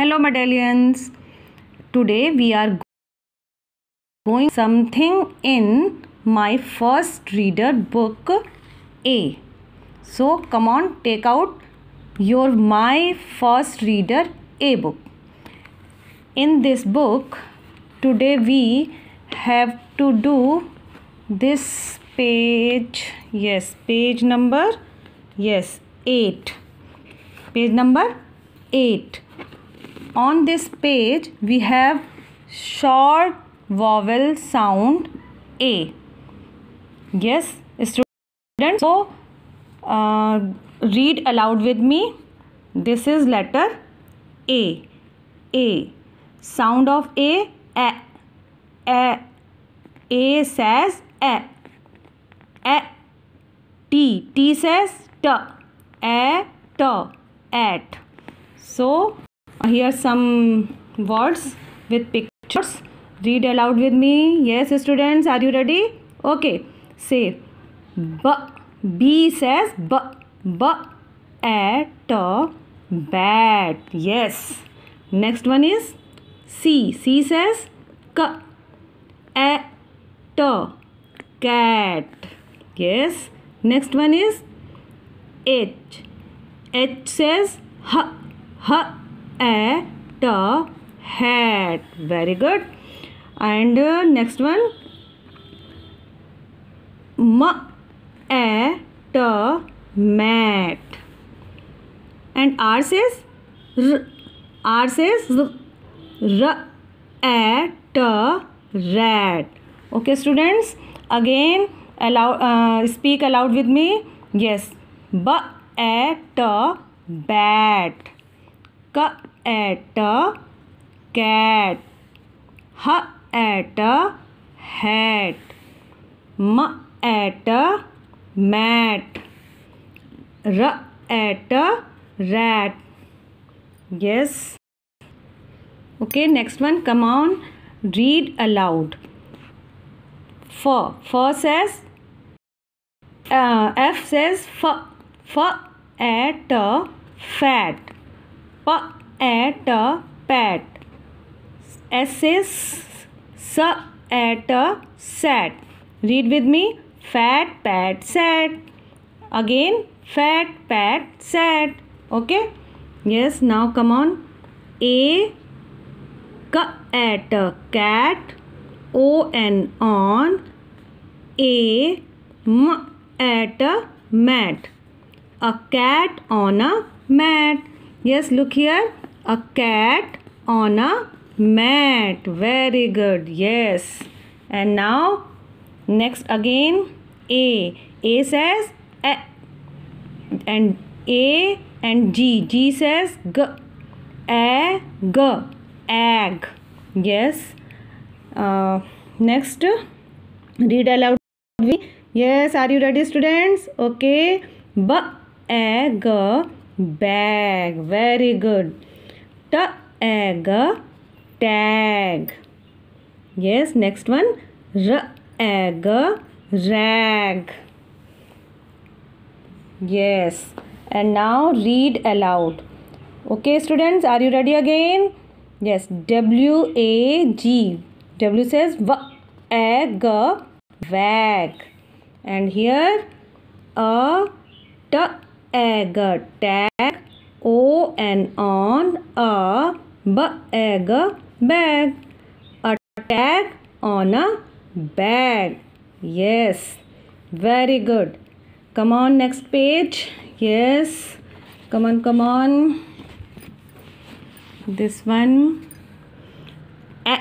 Hello medallions. Today we are going something in my first reader book A. So come on take out your my first reader A book. In this book today we have to do this page yes page number yes 8 page number 8 on this page we have short vowel sound a yes students so uh, read aloud with me this is letter a a sound of a a a a says a a t t says t a t at so here some words with pictures. Read aloud with me. Yes, students, are you ready? Okay. Say, B. B says, B. B. At a bat. Yes. Next one is C. C says, K. At a cat. Yes. Next one is H. H says, H. H at a hat very good and uh, next one ma at a mat and r says r, r says r at a rat okay students again allow uh, speak aloud with me yes b at a bat ka at a cat h at a hat m at a mat r at a rat yes okay next one come on read aloud for for says uh, f says f f at a fat p at a pat. S is s at a sat. Read with me. Fat, pat, sat. Again, fat, pat, sat. Okay? Yes, now come on. A c at a cat. O N on. A m at a mat. A cat on a mat. Yes, look here a cat on a mat very good yes and now next again a a says a, and a and g g says g a g egg yes uh, next read aloud yes are you ready students okay b egg bag very good t tag yes next one r rag yes and now read aloud okay students are you ready again yes w a g w says v ag wag and here a t ag tag o and on a bag bag a tag on a bag yes very good come on next page yes come on come on this one a,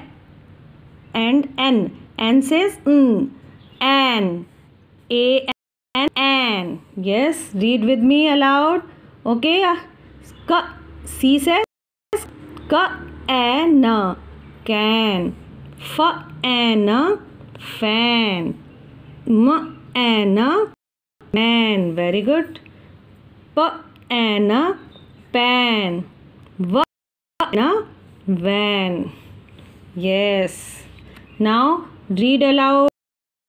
a, and n n says n an a Yes, read with me aloud. Okay. Uh, ka, C says ka an can. Fa an fan. ma an man. Very good. pa an pan. va an van. Yes. Now read aloud.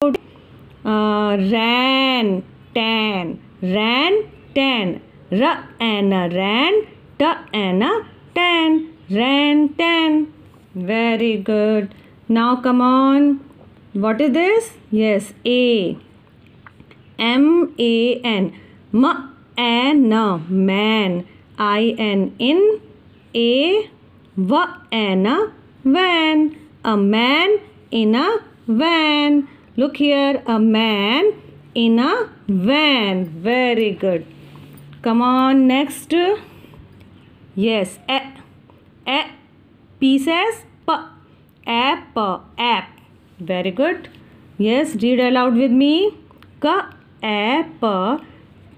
Uh, ran tan, ran, tan, ra and a ran, ta and a tan, ran, tan. Very good. Now come on. What is this? Yes, Anna, man. I N in A V Anna, van. A man in a van. Look here, a man in a van very good come on next yes a, a pieces p app app very good yes read aloud with me ka app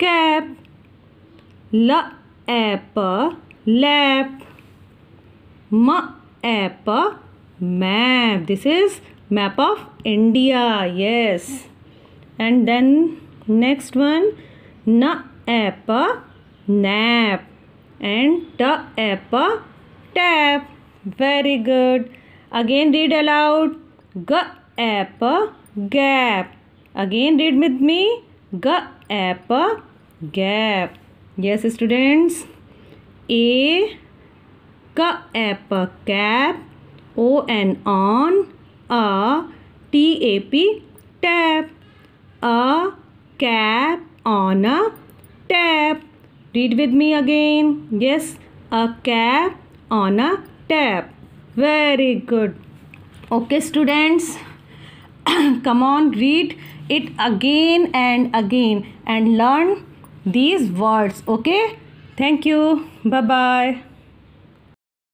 cap la app lap ma app map this is map of india yes and then next one na appa nap and ta appa tap very good again read aloud ga appa gap again read with me ga appa gap yes students a ka appa cap o n on a t a p tap a cap on a tap. Read with me again. Yes, a cap on a tap. Very good. Okay, students. Come on, read it again and again and learn these words. Okay. Thank you. Bye-bye.